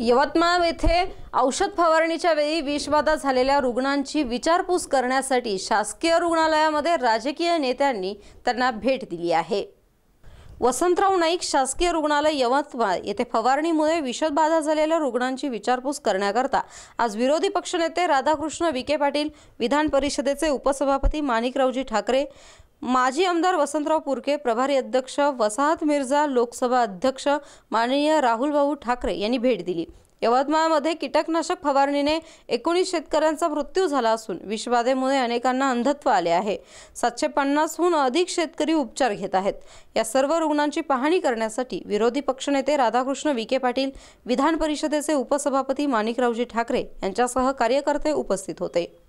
यवतमाळ येथे औषध फवारणीच्या वेळी विषबाधा झालेल्या रुग्णांची विचारपूस करण्यासाठी शासकीय रुग्णालयामध्ये राजकीय नेत्यांनी त्यांना भेट दिली आहे वसंतराव नाईक शासकीय रुग्णालय यवतमाळ येथे फवारणीमुळे विषबाधा झालेल्या रुग्णांची विचारपूस करण्याकरता आज विरोधी पक्षनेते राधाकृष्ण विखे पाटील विधान परिषदेचे उपसभापती माणिकरावजी ठाकरे माजी आमदार वसंतराव पुरके प्रभारी अध्यक्ष वसाहत मिर्झा लोकसभा अध्यक्ष माननीय राहुल भाऊ ठाकरे यांनी भेट दिली यवतमाळमध्ये कीटकनाशक फवारणीने एकोणीस शेतकऱ्यांचा मृत्यू झाला असून विषबाधेमुळे अनेकांना अंधत्व आले आहे सातशे पन्नासहून अधिक शेतकरी उपचार घेत आहेत या सर्व रुग्णांची पाहणी करण्यासाठी विरोधी पक्षनेते राधाकृष्ण विखे पाटील विधान परिषदेचे उपसभापती माणिकरावजी ठाकरे यांच्यासह कार्यकर्ते उपस्थित होते